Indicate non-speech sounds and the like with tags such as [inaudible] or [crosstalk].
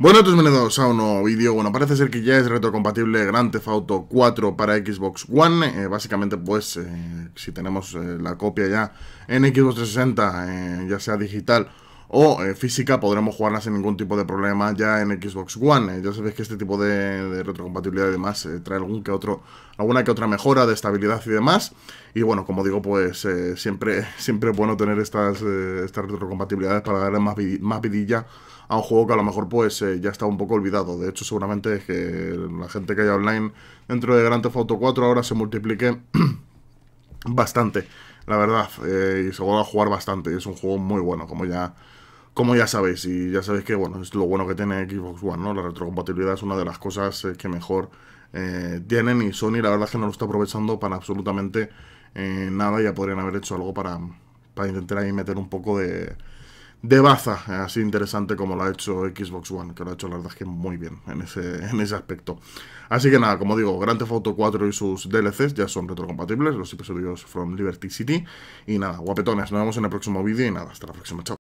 Bueno, entonces pues bienvenidos a un nuevo vídeo. Bueno, parece ser que ya es retrocompatible Grand Theft Auto 4 para Xbox One. Eh, básicamente, pues, eh, si tenemos eh, la copia ya en Xbox 360, ya sea digital o eh, física podremos jugarla sin ningún tipo de problema ya en Xbox One. Eh, ya sabéis que este tipo de, retrocompatibilidad y demás eh, trae algún que otro, alguna que otra mejora de estabilidad y demás. Y bueno, como digo, pues siempre, [laughs] siempre es bueno tener estas, estas retrocompatibilidades para darle más, más vidilla a un juego que a lo mejor pues ya está un poco olvidado. De hecho, seguramente es que la gente que haya online dentro de Grand Theft Auto 4 ahora se multiplique [clears throat] bastante la verdad, eh, y se vuelve a jugar bastante. Es un juego muy bueno, como ya, como ya sabéis. Y ya sabéis que bueno, es lo bueno que tiene Xbox One, ¿no? La retrocompatibilidad es una de las cosas eh, que mejor eh, tienen. Y Sony, la verdad es que no lo está aprovechando para absolutamente eh, nada. Ya podrían haber hecho algo para, para intentar ahí meter un poco de de baza, eh, así interesante como lo ha hecho Xbox One, que lo ha hecho la verdad es que muy bien en ese, en ese aspecto. Así que nada, como digo, Grand Theft Auto 4 y sus DLCs ya son retrocompatibles, los episodios From Liberty City. Y nada, guapetones, nos vemos en el próximo vídeo y nada, hasta la próxima, chao.